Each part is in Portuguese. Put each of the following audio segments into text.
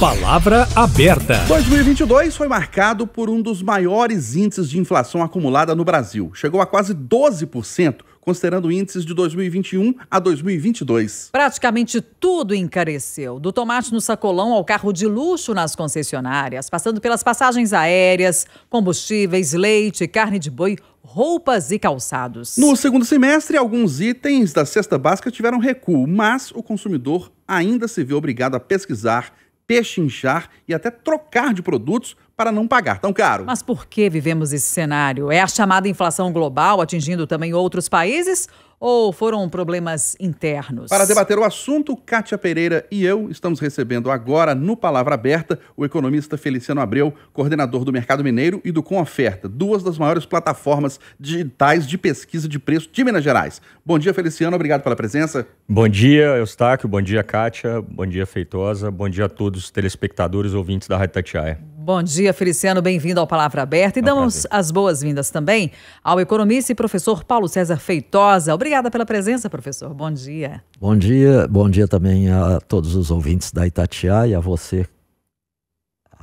Palavra aberta. 2022 foi marcado por um dos maiores índices de inflação acumulada no Brasil. Chegou a quase 12%, considerando índices de 2021 a 2022. Praticamente tudo encareceu, do tomate no sacolão ao carro de luxo nas concessionárias, passando pelas passagens aéreas, combustíveis, leite, carne de boi, roupas e calçados. No segundo semestre, alguns itens da cesta básica tiveram recuo, mas o consumidor ainda se viu obrigado a pesquisar pechinchar e até trocar de produtos para não pagar tão caro. Mas por que vivemos esse cenário? É a chamada inflação global atingindo também outros países? ou foram problemas internos? Para debater o assunto, Kátia Pereira e eu estamos recebendo agora, no Palavra Aberta, o economista Feliciano Abreu, coordenador do Mercado Mineiro e do Com duas das maiores plataformas digitais de pesquisa de preço de Minas Gerais. Bom dia, Feliciano, obrigado pela presença. Bom dia, Eustáquio, bom dia, Kátia, bom dia, Feitosa, bom dia a todos os telespectadores ouvintes da Rádio Tatiaia. Bom dia, Feliciano. Bem-vindo ao Palavra Aberta. E damos prazer. as boas-vindas também ao economista e professor Paulo César Feitosa. Obrigada pela presença, professor. Bom dia. Bom dia. Bom dia também a todos os ouvintes da Itatiaia, e a você,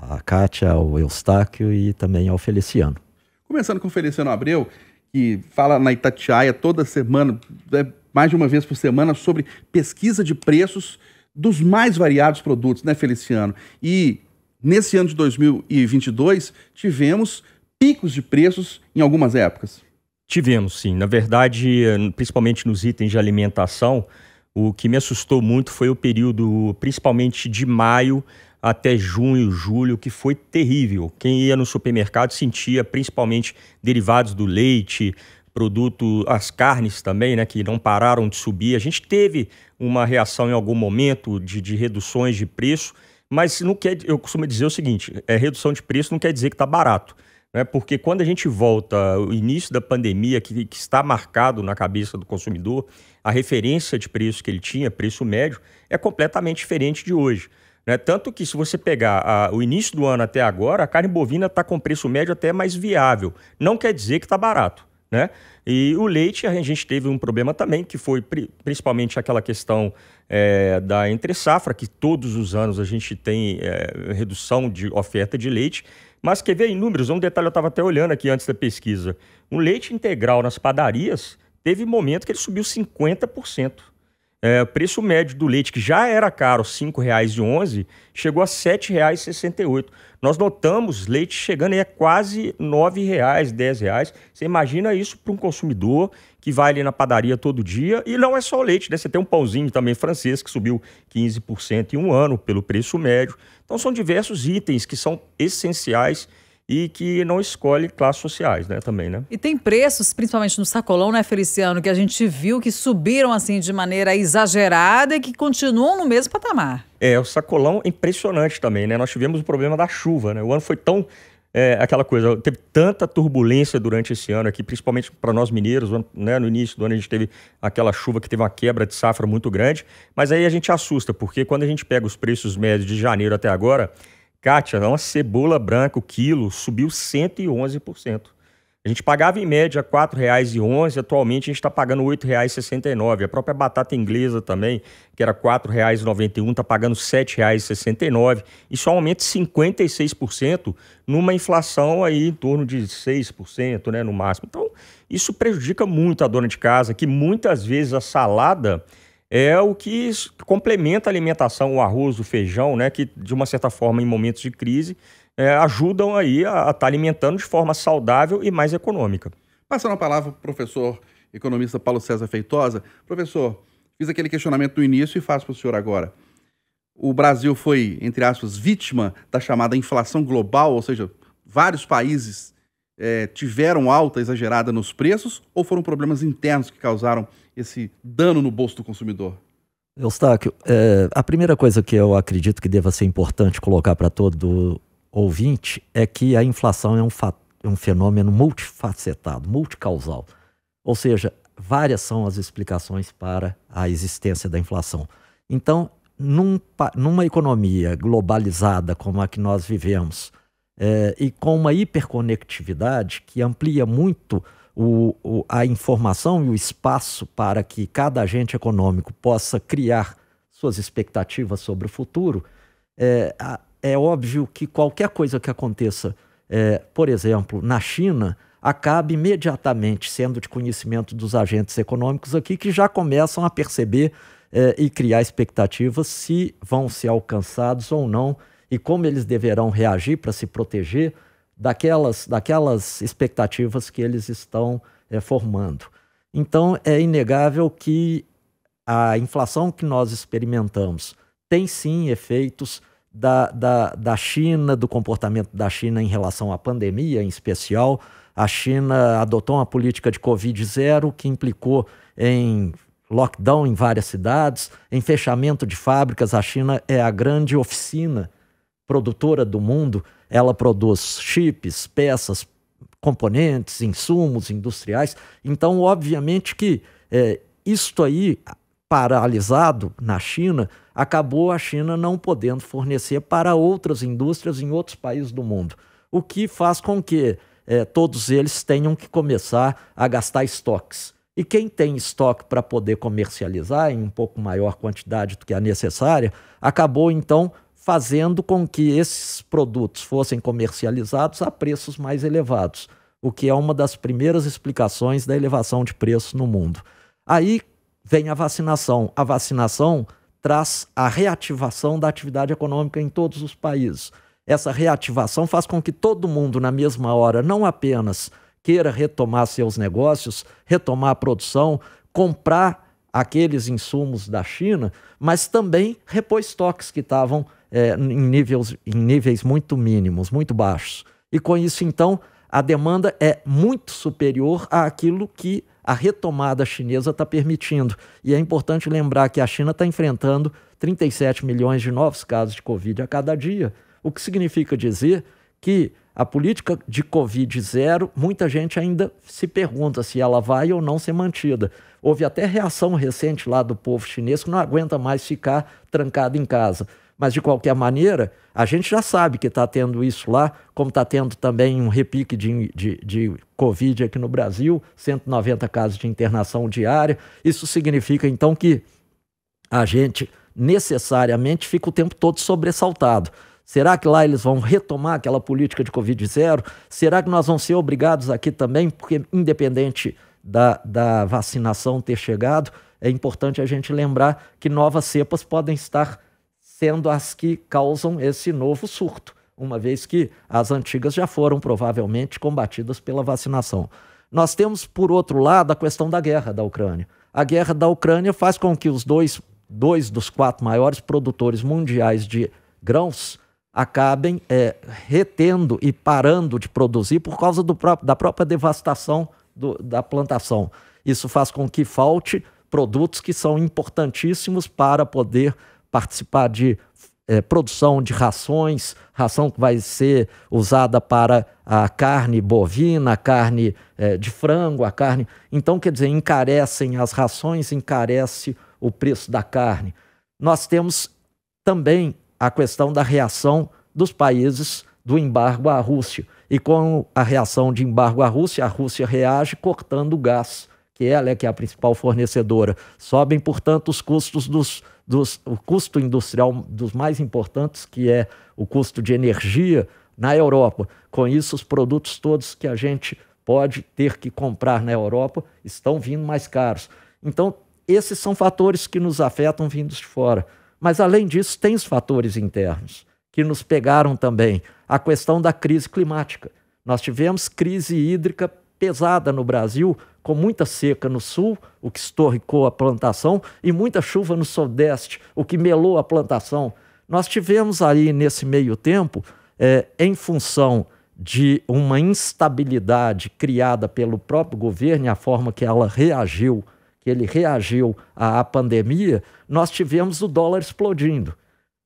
a Kátia, ao Eustáquio e também ao Feliciano. Começando com o Feliciano Abreu, que fala na Itatiaia toda semana, é mais de uma vez por semana, sobre pesquisa de preços dos mais variados produtos, né, Feliciano? E Nesse ano de 2022, tivemos picos de preços em algumas épocas. Tivemos, sim. Na verdade, principalmente nos itens de alimentação, o que me assustou muito foi o período, principalmente de maio até junho, julho, que foi terrível. Quem ia no supermercado sentia principalmente derivados do leite, produto, as carnes também, né, que não pararam de subir. A gente teve uma reação em algum momento de, de reduções de preço, mas não quer, eu costumo dizer o seguinte: é, redução de preço não quer dizer que está barato. Né? Porque quando a gente volta o início da pandemia, que, que está marcado na cabeça do consumidor, a referência de preço que ele tinha, preço médio, é completamente diferente de hoje. Né? Tanto que, se você pegar a, o início do ano até agora, a carne bovina está com preço médio até mais viável. Não quer dizer que está barato. Né? E o leite, a gente teve um problema também, que foi principalmente aquela questão é, da entre-safra, que todos os anos a gente tem é, redução de oferta de leite. Mas quer ver em números? Um detalhe eu estava até olhando aqui antes da pesquisa. O leite integral nas padarias teve momento que ele subiu 50% é, preço médio do leite, que já era caro, R$ 5,11, chegou a R$ 7,68. Nós notamos leite chegando a quase R$ reais, R$ reais. Você imagina isso para um consumidor que vai ali na padaria todo dia. E não é só o leite, né? Você tem um pãozinho também francês que subiu 15% em um ano pelo preço médio. Então são diversos itens que são essenciais e que não escolhe classes sociais, né, também, né? E tem preços, principalmente no sacolão, né, Feliciano, que a gente viu que subiram assim de maneira exagerada e que continuam no mesmo patamar. É, o sacolão impressionante também, né? Nós tivemos o problema da chuva, né? O ano foi tão é, aquela coisa, teve tanta turbulência durante esse ano aqui, principalmente para nós mineiros, né? no início do ano a gente teve aquela chuva que teve uma quebra de safra muito grande, mas aí a gente assusta, porque quando a gente pega os preços médios de janeiro até agora, Kátia, é uma cebola branca, o quilo, subiu 111%. A gente pagava em média R$ 4,11, atualmente a gente está pagando R$ 8,69. A própria batata inglesa também, que era R$ 4,91, está pagando R$ 7,69. Isso aumenta 56% numa inflação aí em torno de 6%, né, no máximo. Então, isso prejudica muito a dona de casa, que muitas vezes a salada é o que complementa a alimentação, o arroz, o feijão, né, que de uma certa forma em momentos de crise é, ajudam aí a estar tá alimentando de forma saudável e mais econômica. Passando a palavra para o professor economista Paulo César Feitosa. Professor, fiz aquele questionamento no início e faço para o senhor agora. O Brasil foi, entre aspas, vítima da chamada inflação global, ou seja, vários países é, tiveram alta exagerada nos preços ou foram problemas internos que causaram esse dano no bolso do consumidor? Eustáquio, é, a primeira coisa que eu acredito que deva ser importante colocar para todo ouvinte é que a inflação é um, é um fenômeno multifacetado, multicausal. Ou seja, várias são as explicações para a existência da inflação. Então, num, numa economia globalizada como a que nós vivemos é, e com uma hiperconectividade que amplia muito o, o, a informação e o espaço para que cada agente econômico possa criar suas expectativas sobre o futuro, é, é óbvio que qualquer coisa que aconteça, é, por exemplo, na China, acabe imediatamente sendo de conhecimento dos agentes econômicos aqui, que já começam a perceber é, e criar expectativas se vão ser alcançados ou não e como eles deverão reagir para se proteger daquelas, daquelas expectativas que eles estão é, formando. Então, é inegável que a inflação que nós experimentamos tem sim efeitos da, da, da China, do comportamento da China em relação à pandemia, em especial. A China adotou uma política de Covid zero que implicou em lockdown em várias cidades, em fechamento de fábricas. A China é a grande oficina produtora do mundo ela produz chips, peças, componentes, insumos industriais. Então, obviamente que é, isto aí paralisado na China, acabou a China não podendo fornecer para outras indústrias em outros países do mundo, o que faz com que é, todos eles tenham que começar a gastar estoques. E quem tem estoque para poder comercializar em um pouco maior quantidade do que a é necessária, acabou então fazendo com que esses produtos fossem comercializados a preços mais elevados, o que é uma das primeiras explicações da elevação de preços no mundo. Aí vem a vacinação. A vacinação traz a reativação da atividade econômica em todos os países. Essa reativação faz com que todo mundo, na mesma hora, não apenas queira retomar seus negócios, retomar a produção, comprar aqueles insumos da China, mas também repor estoques que estavam é, em, níveis, em níveis muito mínimos, muito baixos. E com isso, então, a demanda é muito superior àquilo que a retomada chinesa está permitindo. E é importante lembrar que a China está enfrentando 37 milhões de novos casos de Covid a cada dia, o que significa dizer que a política de Covid zero, muita gente ainda se pergunta se ela vai ou não ser mantida. Houve até reação recente lá do povo chinês que não aguenta mais ficar trancado em casa. Mas, de qualquer maneira, a gente já sabe que está tendo isso lá, como está tendo também um repique de, de, de Covid aqui no Brasil 190 casos de internação diária. Isso significa, então, que a gente necessariamente fica o tempo todo sobressaltado. Será que lá eles vão retomar aquela política de Covid zero? Será que nós vamos ser obrigados aqui também, porque independente da, da vacinação ter chegado, é importante a gente lembrar que novas cepas podem estar sendo as que causam esse novo surto, uma vez que as antigas já foram provavelmente combatidas pela vacinação. Nós temos, por outro lado, a questão da guerra da Ucrânia. A guerra da Ucrânia faz com que os dois, dois dos quatro maiores produtores mundiais de grãos acabem é, retendo e parando de produzir por causa próprio, da própria devastação do, da plantação. Isso faz com que falte produtos que são importantíssimos para poder participar de é, produção de rações, ração que vai ser usada para a carne bovina, a carne é, de frango, a carne. Então, quer dizer, encarecem as rações, encarece o preço da carne. Nós temos também a questão da reação dos países do embargo à Rússia. E com a reação de embargo à Rússia, a Rússia reage cortando o gás, que ela é que é a principal fornecedora. Sobem, portanto, os custos dos dos, o custo industrial dos mais importantes, que é o custo de energia, na Europa. Com isso, os produtos todos que a gente pode ter que comprar na Europa estão vindo mais caros. Então, esses são fatores que nos afetam vindos de fora. Mas, além disso, tem os fatores internos, que nos pegaram também. A questão da crise climática. Nós tivemos crise hídrica pesada no Brasil com muita seca no sul, o que estorricou a plantação, e muita chuva no sudeste, o que melou a plantação. Nós tivemos aí, nesse meio tempo, é, em função de uma instabilidade criada pelo próprio governo e a forma que ela reagiu, que ele reagiu à, à pandemia, nós tivemos o dólar explodindo.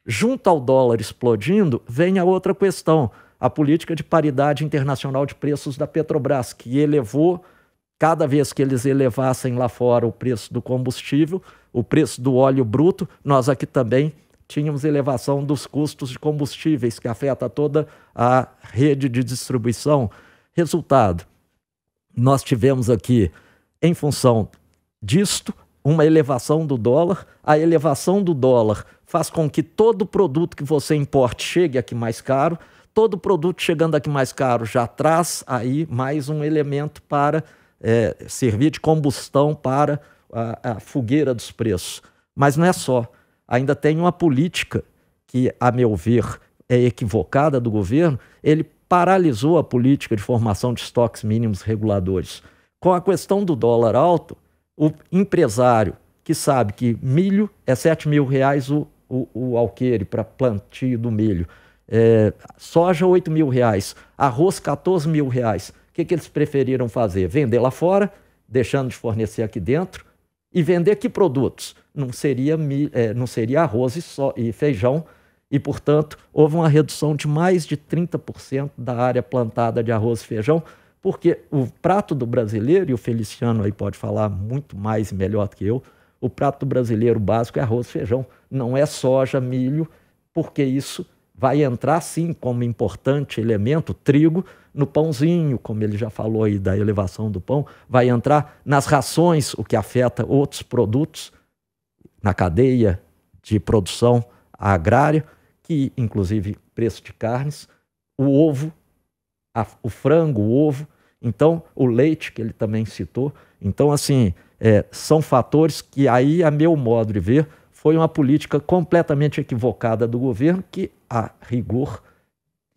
Junto ao dólar explodindo, vem a outra questão, a política de paridade internacional de preços da Petrobras, que elevou Cada vez que eles elevassem lá fora o preço do combustível, o preço do óleo bruto, nós aqui também tínhamos elevação dos custos de combustíveis, que afeta toda a rede de distribuição. Resultado, nós tivemos aqui, em função disto, uma elevação do dólar. A elevação do dólar faz com que todo produto que você importe chegue aqui mais caro. Todo produto chegando aqui mais caro já traz aí mais um elemento para é, servir de combustão para a, a fogueira dos preços. Mas não é só. Ainda tem uma política que, a meu ver, é equivocada do governo. Ele paralisou a política de formação de estoques mínimos reguladores. Com a questão do dólar alto, o empresário que sabe que milho é 7 mil reais o, o, o alqueire para plantio do milho, é, soja 8 mil reais, arroz 14 mil reais que, que eles preferiram fazer? Vender lá fora, deixando de fornecer aqui dentro, e vender que produtos? Não seria, é, não seria arroz e, só, e feijão, e, portanto, houve uma redução de mais de 30% da área plantada de arroz e feijão, porque o prato do brasileiro, e o Feliciano aí pode falar muito mais e melhor do que eu, o prato brasileiro básico é arroz e feijão, não é soja, milho, porque isso vai entrar sim como importante elemento trigo no pãozinho, como ele já falou aí da elevação do pão, vai entrar nas rações, o que afeta outros produtos na cadeia de produção agrária, que inclusive preço de carnes, o ovo, a, o frango, o ovo, então o leite que ele também citou. Então assim, é, são fatores que aí a meu modo de ver foi uma política completamente equivocada do governo que a rigor,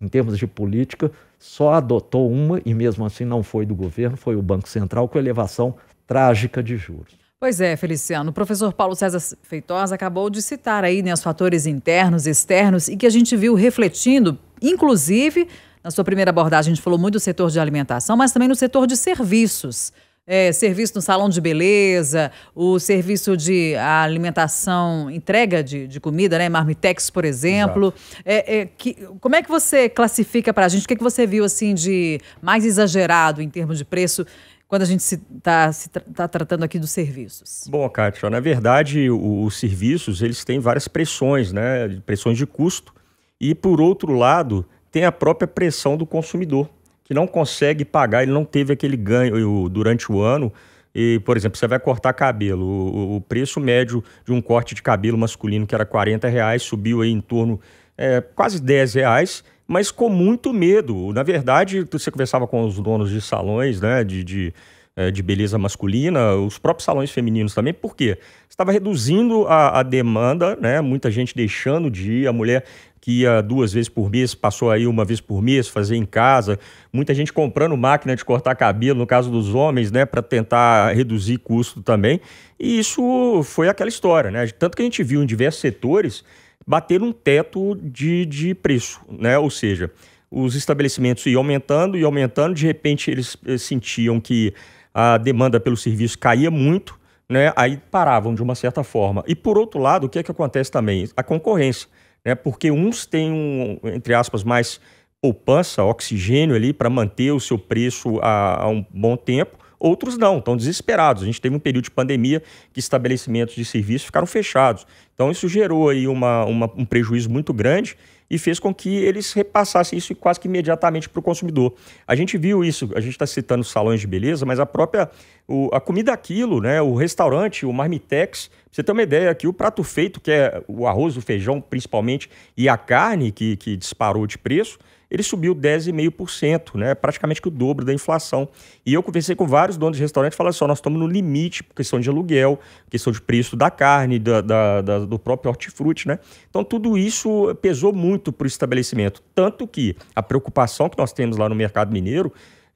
em termos de política, só adotou uma, e mesmo assim não foi do governo, foi o Banco Central, com elevação trágica de juros. Pois é, Feliciano. O professor Paulo César Feitosa acabou de citar aí né, os fatores internos e externos e que a gente viu refletindo, inclusive, na sua primeira abordagem, a gente falou muito do setor de alimentação, mas também no setor de serviços é, serviço no salão de beleza, o serviço de alimentação, entrega de, de comida, né? Marmitex, por exemplo. É, é, que, como é que você classifica para a gente? O que, é que você viu assim de mais exagerado em termos de preço? quando a gente está se, tá, se tra tá tratando aqui dos serviços? Bom, Kátia, na verdade, o, os serviços eles têm várias pressões, né? pressões de custo. E, por outro lado, tem a própria pressão do consumidor que não consegue pagar, ele não teve aquele ganho durante o ano. E, por exemplo, você vai cortar cabelo. O, o preço médio de um corte de cabelo masculino, que era 40 reais, subiu aí em torno é, quase 10 reais, mas com muito medo. Na verdade, você conversava com os donos de salões, né? De, de, é, de beleza masculina, os próprios salões femininos também, por quê? Estava reduzindo a, a, demanda, né? muita gente deixando de ir, a mulher que ia duas vezes por mês, passou aí uma vez por mês, fazer em casa. Muita gente comprando máquina de cortar cabelo, no caso dos homens, né, para tentar reduzir custo também. E isso foi aquela história, né? Tanto que a gente viu em diversos setores bater um teto de, de preço, né? Ou seja, os estabelecimentos iam aumentando e aumentando, de repente eles sentiam que a demanda pelo serviço caía muito, né? Aí paravam de uma certa forma. E por outro lado, o que é que acontece também? A concorrência né? porque uns têm, um, entre aspas, mais poupança, oxigênio ali para manter o seu preço a um bom tempo, Outros não, estão desesperados. A gente teve um período de pandemia que estabelecimentos de serviço ficaram fechados. Então isso gerou aí uma, uma, um prejuízo muito grande e fez com que eles repassassem isso quase que imediatamente para o consumidor. A gente viu isso, a gente está citando salões de beleza, mas a própria o, a comida aquilo, né, o restaurante, o marmitex, você ter uma ideia aqui, o prato feito, que é o arroz, o feijão principalmente, e a carne que, que disparou de preço, ele subiu 10,5%, né? praticamente que o dobro da inflação. E eu conversei com vários donos de restaurante e falaram assim, nós estamos no limite por questão de aluguel, questão de preço da carne, da, da, da, do próprio hortifruti. Né? Então tudo isso pesou muito para o estabelecimento. Tanto que a preocupação que nós temos lá no mercado mineiro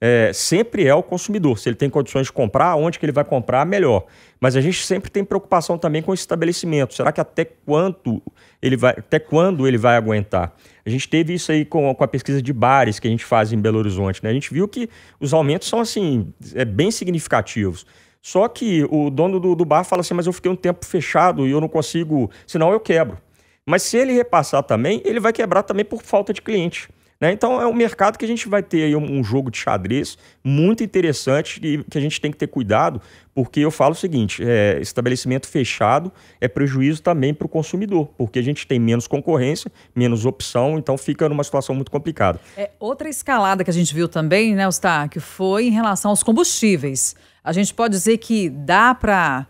é, sempre é o consumidor. Se ele tem condições de comprar, onde que ele vai comprar, melhor. Mas a gente sempre tem preocupação também com esse estabelecimento. Será que até quanto ele vai, até quando ele vai aguentar? A gente teve isso aí com, com a pesquisa de bares que a gente faz em Belo Horizonte. Né? A gente viu que os aumentos são assim, é, bem significativos. Só que o dono do, do bar fala assim, mas eu fiquei um tempo fechado e eu não consigo, senão eu quebro. Mas se ele repassar também, ele vai quebrar também por falta de cliente. Né? Então é um mercado que a gente vai ter aí um, jogo de xadrez muito interessante e que a gente tem que ter cuidado, porque eu falo o seguinte: é, estabelecimento fechado é prejuízo também para o consumidor, porque a gente tem menos concorrência, menos opção, então fica numa situação muito complicada. É, outra escalada que a gente viu também, né, que foi em relação aos combustíveis. A gente pode dizer que dá para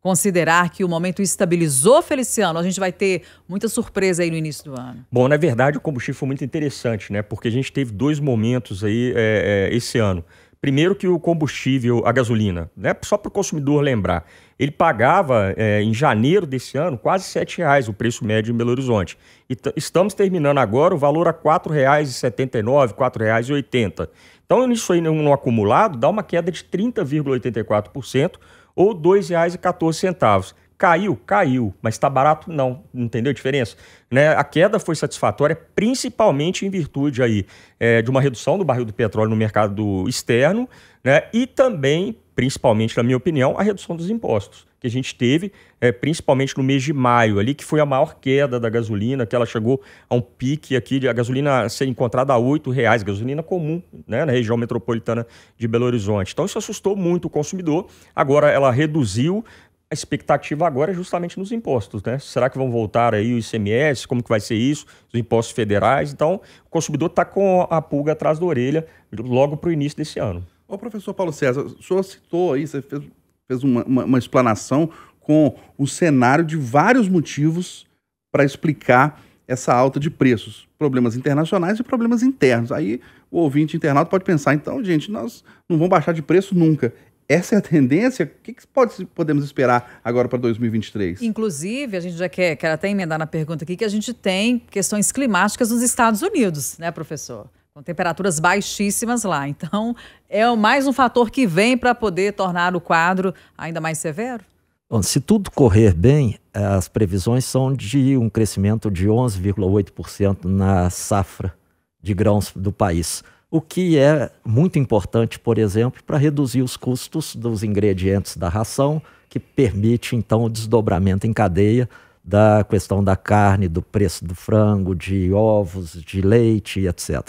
considerar que o momento estabilizou, Feliciano? A gente vai ter muita surpresa aí no início do ano. Bom, na verdade, o combustível foi muito interessante, né? Porque a gente teve dois momentos aí é, é, esse ano. Primeiro que o combustível, a gasolina, né? Só para o consumidor lembrar, ele pagava é, em janeiro desse ano quase R$ reais o preço médio em Belo Horizonte. E estamos terminando agora o valor a R$ 4,79, R$ 4,80. Então, isso aí no acumulado dá uma queda de 30,84%, ou R$ 2,14. Caiu? Caiu, mas está barato? Não. Entendeu a diferença? Né? A queda foi satisfatória, principalmente em virtude aí, é, de uma redução do barril do petróleo no mercado externo né? e também, principalmente, na minha opinião, a redução dos impostos que a gente teve, é, principalmente no mês de maio ali, que foi a maior queda da gasolina, que ela chegou a um pique aqui de a gasolina ser encontrada a R$ reais, gasolina comum, né, na região metropolitana de Belo Horizonte. Então isso assustou muito o consumidor. Agora ela reduziu, a expectativa agora é justamente nos impostos, né? Será que vão voltar aí o ICMS? Como que vai ser isso? Os impostos federais? Então, o consumidor está com a pulga atrás da orelha logo para o início desse ano. Ô, professor Paulo César, o senhor citou aí, você fez fez uma, uma, uma explanação com um cenário de vários motivos para explicar essa alta de preços, problemas internacionais e problemas internos. Aí o ouvinte internauta pode pensar, então, gente, nós não vamos baixar de preço nunca. Essa é a tendência? O que, que pode, podemos esperar agora para 2023? Inclusive, a gente já quer, quer até emendar na pergunta aqui que a gente tem questões climáticas nos Estados Unidos, né, professor? com temperaturas baixíssimas lá. Então, é mais um fator que vem para poder tornar o quadro ainda mais severo? Bom, se tudo correr bem, as previsões são de um crescimento de 11,8% na safra de grãos do país, o que é muito importante, por exemplo, para reduzir os custos dos ingredientes da ração, que permite então o desdobramento em cadeia da questão da carne, do preço do frango, de ovos, de leite, etc.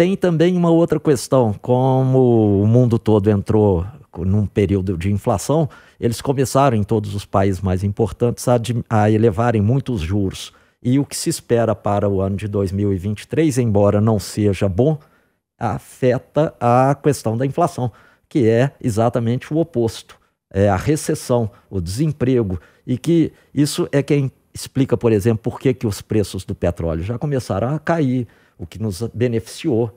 Tem também uma outra questão, como o mundo todo entrou num período de inflação, eles começaram em todos os países mais importantes a, a elevarem muitos juros. E o que se espera para o ano de 2023, embora não seja bom, afeta a questão da inflação, que é exatamente o oposto. É a recessão, o desemprego, e que isso é quem explica, por exemplo, por que, que os preços do petróleo já começaram a cair, o que nos beneficiou.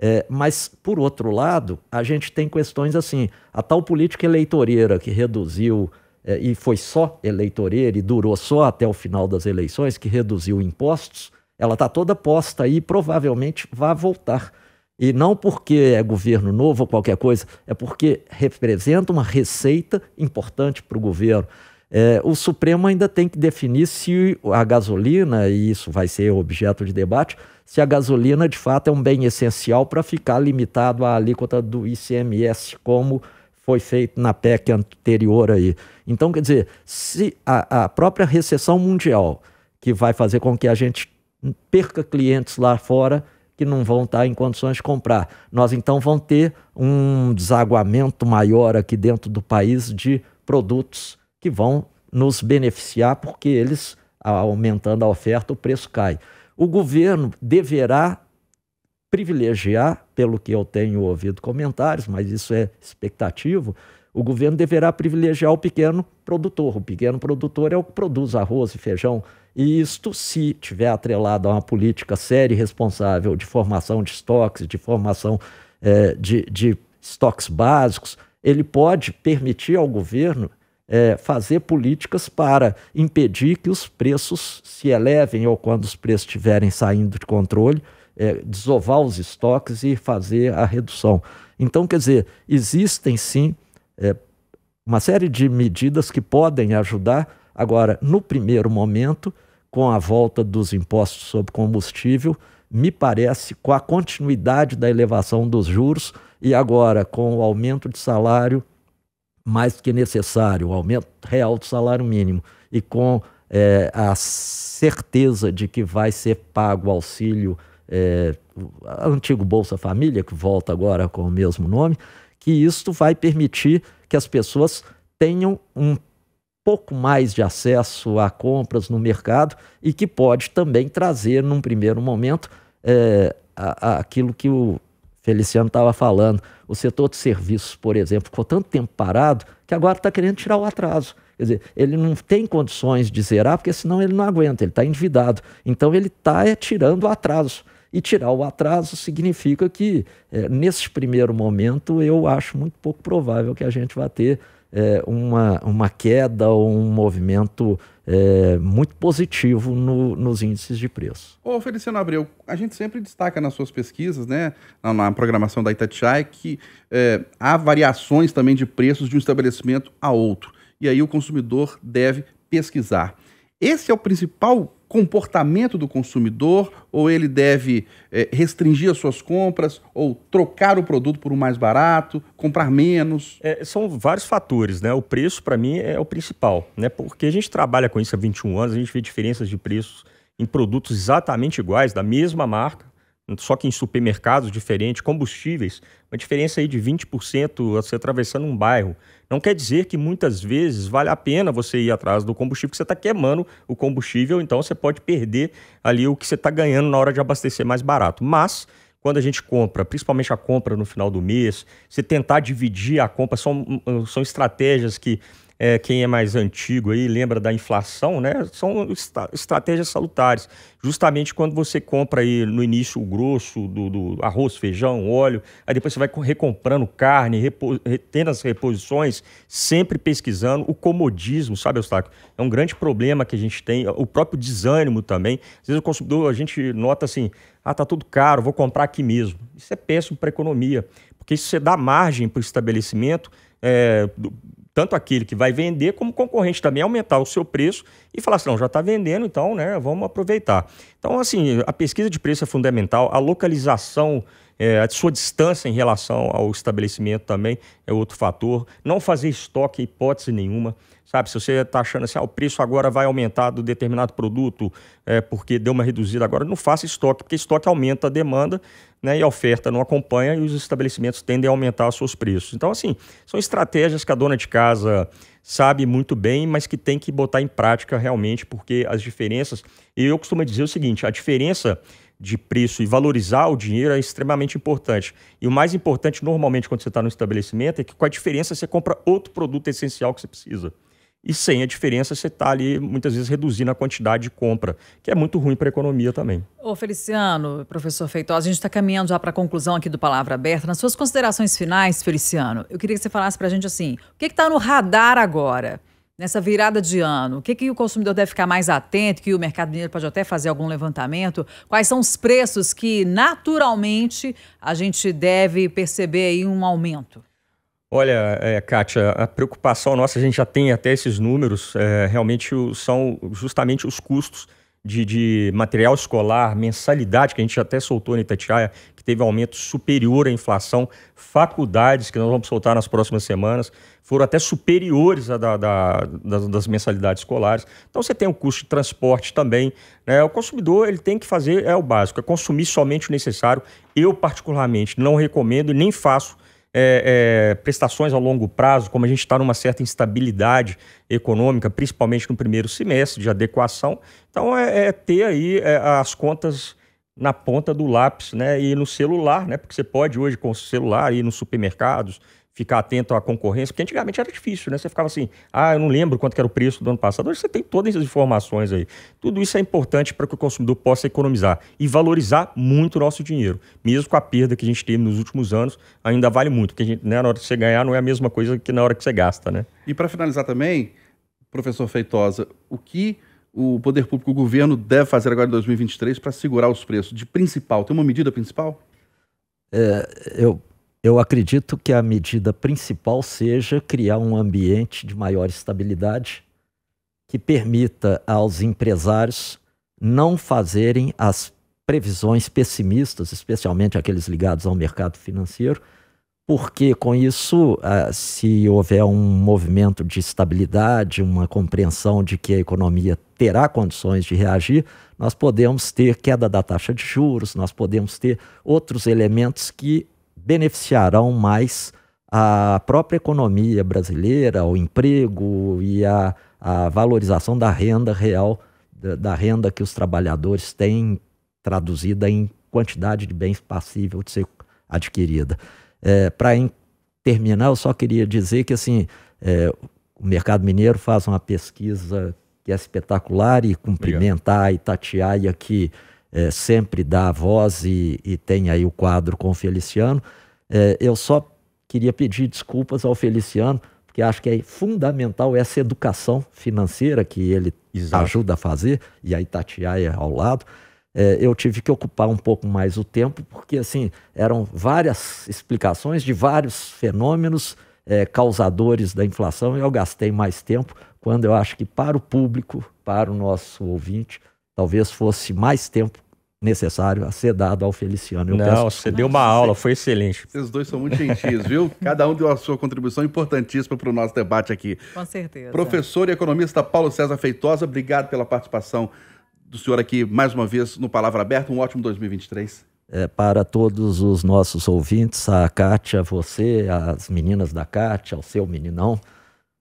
É, mas, por outro lado, a gente tem questões assim: a tal política eleitoreira que reduziu, é, e foi só eleitoreira e durou só até o final das eleições, que reduziu impostos, ela está toda posta aí e provavelmente vai voltar. E não porque é governo novo ou qualquer coisa, é porque representa uma receita importante para o governo. É, o Supremo ainda tem que definir se a gasolina, e isso vai ser objeto de debate, se a gasolina de fato é um bem essencial para ficar limitado à alíquota do ICMS, como foi feito na PEC anterior aí. Então, quer dizer, se a, a própria recessão mundial, que vai fazer com que a gente perca clientes lá fora, que não vão estar em condições de comprar. Nós então vamos ter um desaguamento maior aqui dentro do país de produtos que vão nos beneficiar, porque eles, aumentando a oferta, o preço cai. O governo deverá privilegiar, pelo que eu tenho ouvido comentários, mas isso é expectativo, o governo deverá privilegiar o pequeno produtor. O pequeno produtor é o que produz arroz e feijão. E isto, se tiver atrelado a uma política séria e responsável de formação de estoques, de formação é, de, de estoques básicos, ele pode permitir ao governo é, fazer políticas para impedir que os preços se elevem ou quando os preços estiverem saindo de controle, é, desovar os estoques e fazer a redução. Então, quer dizer, existem sim é, uma série de medidas que podem ajudar. Agora, no primeiro momento, com a volta dos impostos sobre combustível, me parece, com a continuidade da elevação dos juros e agora com o aumento de salário, mais do que necessário, o aumento real do salário mínimo e com é, a certeza de que vai ser pago o auxílio, é, antigo Bolsa Família, que volta agora com o mesmo nome, que isto vai permitir que as pessoas tenham um pouco mais de acesso a compras no mercado e que pode também trazer, num primeiro momento, é, a, a, aquilo que o Feliciano estava falando, o setor de serviços, por exemplo, ficou tanto tempo parado que agora está querendo tirar o atraso. Quer dizer, ele não tem condições de zerar, porque senão ele não aguenta, ele está endividado. Então ele está é, tirando o atraso. E tirar o atraso significa que, é, nesse primeiro momento, eu acho muito pouco provável que a gente vá ter é, uma, uma queda ou um movimento é, muito positivo no, nos índices de preço. Ô Feliciano Abreu, a gente sempre destaca nas suas pesquisas, né, na, na programação da Itatiaia, que é, há variações também de preços de um estabelecimento a outro. E aí o consumidor deve pesquisar. Esse é o principal comportamento do consumidor, ou ele deve é, restringir as suas compras, ou trocar o produto por um mais barato, comprar menos? É, são vários fatores, né? O preço, para mim, é o principal, né? Porque a gente trabalha com isso há 21 anos, a gente vê diferenças de preços em produtos exatamente iguais, da mesma marca, só que em supermercados diferentes, combustíveis, uma diferença aí de 20% você atravessando um bairro. Não quer dizer que muitas vezes vale a pena você ir atrás do combustível, que você está queimando o combustível, então você pode perder ali o que você está ganhando na hora de abastecer mais barato. Mas quando a gente compra, principalmente a compra no final do mês, você tentar dividir a compra, são, são estratégias que é, quem é mais antigo aí lembra da inflação, né? São estratégias salutares. Justamente quando você compra aí no início o grosso do, do arroz, feijão, óleo, aí depois você vai recomprando carne, repo, tendo as reposições, sempre pesquisando. O comodismo, sabe, Eustáquio? É um grande problema que a gente tem, o próprio desânimo também. Às vezes o consumidor, a gente nota assim, ah, tá tudo caro, vou comprar aqui mesmo. Isso é péssimo para a economia, porque isso você dá margem para o estabelecimento é, tanto aquele que vai vender, como o concorrente também aumentar o seu preço e falar assim, não, já está vendendo, então né, vamos aproveitar. Então, assim, a pesquisa de preço é fundamental, a localização é, a sua distância em relação ao estabelecimento também é outro fator. Não fazer estoque, é hipótese nenhuma. Sabe, se você está achando assim, ah, o preço agora vai aumentar do determinado produto é, porque deu uma reduzida agora, não faça estoque, porque estoque aumenta a demanda né, e a oferta não acompanha e os estabelecimentos tendem a aumentar os seus preços. Então, assim, são estratégias que a dona de casa sabe muito bem, mas que tem que botar em prática realmente, porque as diferenças. E eu costumo dizer o seguinte: a diferença de preço e valorizar o dinheiro é extremamente importante. E o mais importante, normalmente, quando você está no estabelecimento, é que com a diferença você compra outro produto essencial que você precisa. E sem a diferença, você está ali, muitas vezes, reduzindo a quantidade de compra, que é muito ruim para a economia também. Ô Feliciano, professor Feitosa, a gente está caminhando já para a conclusão aqui do Palavra Aberta. Nas suas considerações finais, Feliciano, eu queria que você falasse para a gente assim, o que está no radar agora? nessa virada de ano? O que, que o consumidor deve ficar mais atento? Que o mercado mineiro pode até fazer algum levantamento? Quais são os preços que naturalmente a gente deve perceber aí um aumento? Olha, é, Kátia, a preocupação nossa, a gente já tem até esses números, é, realmente são justamente os custos de, de, material escolar, mensalidade, que a gente até soltou na Itatiaia, que teve aumento superior à inflação, faculdades, que nós vamos soltar nas próximas semanas, foram até superiores à da, da, das, das, mensalidades escolares. Então você tem o custo de transporte também. Né? O consumidor ele tem que fazer, é o básico, é consumir somente o necessário. Eu, particularmente, não recomendo e nem faço é, é, prestações a longo prazo, como a gente está numa certa instabilidade econômica, principalmente no primeiro semestre de adequação. Então, é, é ter aí é, as contas na ponta do lápis, né? E no celular, né? Porque você pode hoje com o celular ir nos supermercados, ficar atento à concorrência, porque antigamente era difícil, né? Você ficava assim, ah, eu não lembro quanto era o preço do ano passado. Hoje você tem todas essas informações aí. Tudo isso é importante para que o consumidor possa economizar e valorizar muito o nosso dinheiro. Mesmo com a perda que a gente teve nos últimos anos, ainda vale muito, porque gente, né, na hora que você ganhar não é a mesma coisa que na hora que você gasta, né? E para finalizar também, professor Feitosa, o que o poder público, o governo deve fazer agora em 2023 para segurar os preços de principal? Tem uma medida principal? É, eu eu acredito que a medida principal seja criar um ambiente de maior estabilidade que permita aos empresários não fazerem as previsões pessimistas, especialmente aqueles ligados ao mercado financeiro, porque com isso, ah, se houver um movimento de estabilidade, uma compreensão de que a economia terá condições de reagir, nós podemos ter queda da taxa de juros, nós podemos ter outros elementos que beneficiarão mais a própria economia brasileira, o emprego e a, a valorização da renda real, da, da renda que os trabalhadores têm, traduzida em quantidade de bens passível de ser adquirida. É, Para terminar, eu só queria dizer que assim, é, o mercado mineiro faz uma pesquisa que é espetacular e cumprimentar Obrigado. e tatear e aqui é, sempre dá a voz e, e, tem aí o quadro com o Feliciano. É, eu só queria pedir desculpas ao Feliciano, porque acho que é fundamental essa educação financeira que ele Exato. ajuda a fazer, e a Itatiaia ao lado. É, eu tive que ocupar um pouco mais o tempo, porque assim, eram várias explicações de vários fenômenos é, causadores da inflação, e eu gastei mais tempo quando eu acho que para o público, para o nosso ouvinte, talvez fosse mais tempo necessário a ser dado ao Feliciano. Eu Não, você deu uma aula, foi excelente. Vocês dois são muito gentis, viu? Cada um deu a sua contribuição importantíssima para o nosso debate aqui. Com certeza. Professor e economista Paulo César Feitosa, obrigado pela participação do senhor aqui mais uma vez no Palavra Aberta. Um ótimo 2023. É, para todos os nossos ouvintes, a Kátia, você, as meninas da Kátia, o seu meninão,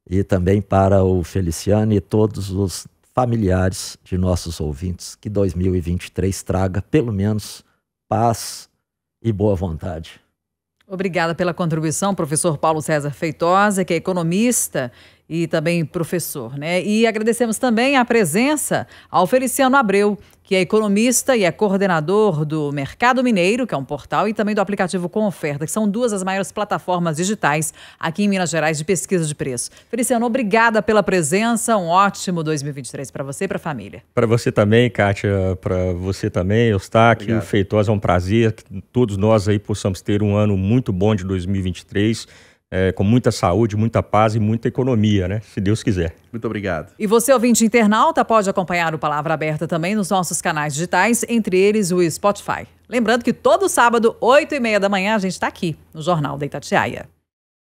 e também para o Feliciano e todos os familiares de nossos ouvintes, que 2023 traga pelo menos paz e boa vontade. Obrigada pela contribuição, professor Paulo César Feitosa, que é economista e também professor, né? E agradecemos também a presença ao Feliciano Abreu, que é economista e é coordenador do Mercado Mineiro, que é um portal, e também do aplicativo Com que são duas das maiores plataformas digitais aqui em Minas Gerais de pesquisa de preço. Feliciano, obrigada pela presença, um ótimo 2023 para você e para a família. Para você também, Kátia, para você também, Eustáquio, Feitosa, é um prazer que todos nós aí possamos ter um ano muito bom de 2023 é, com muita saúde, muita paz e muita economia, né? Se Deus quiser. Muito obrigado. E você, ouvinte internauta, pode acompanhar o Palavra Aberta também nos nossos canais digitais, entre eles o Spotify. Lembrando que todo sábado, 8 e meia da manhã, a gente está aqui no Jornal da Itatiaia.